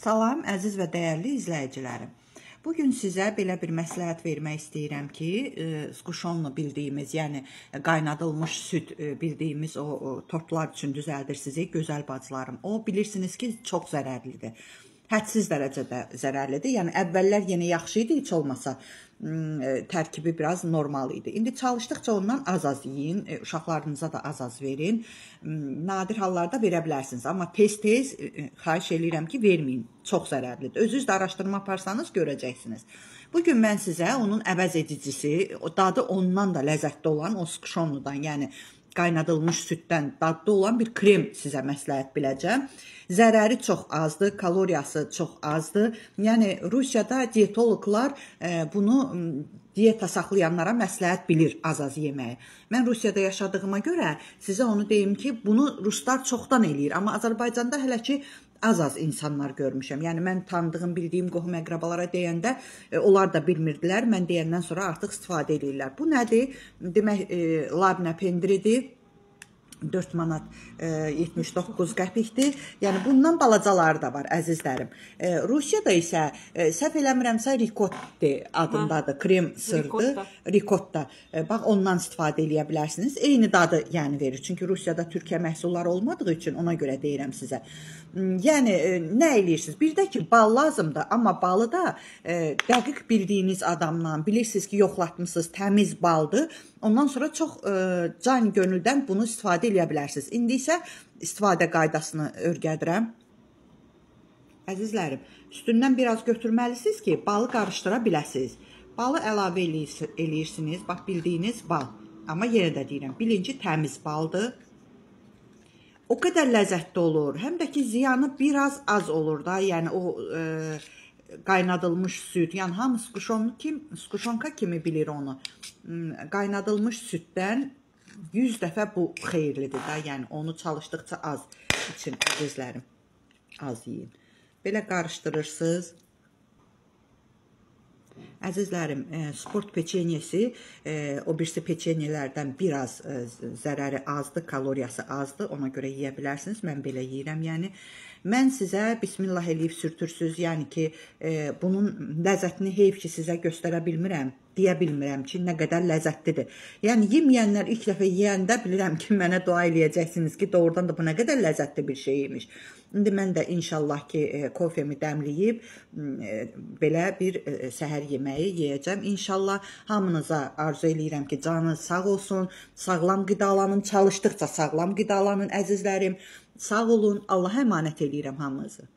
Salam əziz və dəyərli izləyicilərim. Bu gün sizə belə bir məsləhət vermək istəyirəm ki, skuşonlu e, bildiyimiz, yəni qaynadılmış süd e, bildiyimiz o, o tortlar üçün düzəldirsiniz, gözəl bacılarım. O bilirsiniz ki, çox zərərlidir hədsiz dərəcədə zərərlidir. Yəni əvvəllər yenə yaxşı idi, heç olmasa e, tərkibi biraz normal idi. İndi çalışdıqca ondan az-az yeyin, e, uşaqlarınıza da az-az verin. Nadir hallarda verə bilərsiniz, amma tez-tez e, xahiş eləyirəm ki, verməyin. Çox zərərlidir. Özünüz də araşdırma aparsanız görəcəksiniz. Bu gün mən sizə onun əvəz edicisi, dadı ondan da ləzzətli olan o skşonudan, yəni qaynadılmış süddən dadlı olan bir krem sizə məsləhət biləcəm. Zərəri çox azdır, kaloriyası çox azdır. Yəni Rusiyada dietoloqlar e, bunu diyeta saxlayanlara məsləhət bilir az-az yeməyi. Mən Rusiyada yaşadığıma görə sizə onu deyim ki, bunu ruslar çoxdan eləyir, amma Azərbaycanda hələ ki az-az insanlar görmüşəm. Yəni mən tanıdığım, bildiyim qohum əqrabalara deyəndə e, onlar da bilmirdilər. Mən deyəndən sonra artıq istifadə edirlər. Bu nədir? Demək, e, labna pendiridir 4 manat e, 79 qəpikdir. Yəni bundan balacaları da var, əzizlərim. E, Rusiyada isə e, səhv eləmirəmsə rikotti adındadır, krem sırdı, rikotta. E, bax ondan istifadə eləyə bilərsiniz. Eyni dadı yəni verir. Çünki Rusiyada Türkiyə məhsulları olmadığı üçün ona görə deyirəm sizə. Yəni e, nə eləyirsiniz? Bir də ki, bal lazımdır, amma balı da e, dəqiq bildiyiniz adamdan bilirsiniz ki, yoxlatmısınız, təmiz baldır. Ondan sonra çox e, can gönüldən bunu istifadə eləyə bilərsiniz. İndi isə istifadə qaydasını öyrədirəm. Əzizlərim, üstündən biraz götürməlisiniz ki, balı qarışdıra biləsiniz. Balı əlavə eləyirsiniz, bax bildiyiniz bal. Amma yenə də deyirəm, birinci təmiz baldır. O qədər ləzzətli olur, həm də ki, ziyanı biraz az olur da, yəni o e, qaynadılmış süd, yəni hamı skuşon kim, skuşonka kimi bilir onu. Hmm, qaynadılmış süddən 100 dəfə bu xeyirlidir da, yəni onu çalışdıqca az için əzizlərim. Az yeyin. Belə qarışdırırsınız. Əzizlərim, e, sport peçenyesi, e, o birisi peçenyelərdən biraz e, zərəri azdır, kaloriyası azdır. Ona görə yeyə bilərsiniz. Mən belə yeyirəm. Yəni mən sizə bismillah eləyib sürtürsüz. Yəni ki, e, bunun ləzzətini heyf ki, sizə göstərə bilmirəm deyə bilmirəm ki, nə qədər ləzzətlidir. Yəni yeməyənlər ilk dəfə yeyəndə bilirəm ki, mənə dua eləyəcəksiniz ki, doğrudan da bu nə qədər ləzzətli bir şey imiş. İndi mən də inşallah ki, e, kofemi dəmləyib e, belə bir e, səhər yeməyi yeyəcəm. İnşallah hamınıza arzu eləyirəm ki, canınız sağ olsun, sağlam qidalanın, çalışdıqca sağlam qidalanın əzizlərim. Sağ olun. Allaha əmanət eləyirəm hamınızı.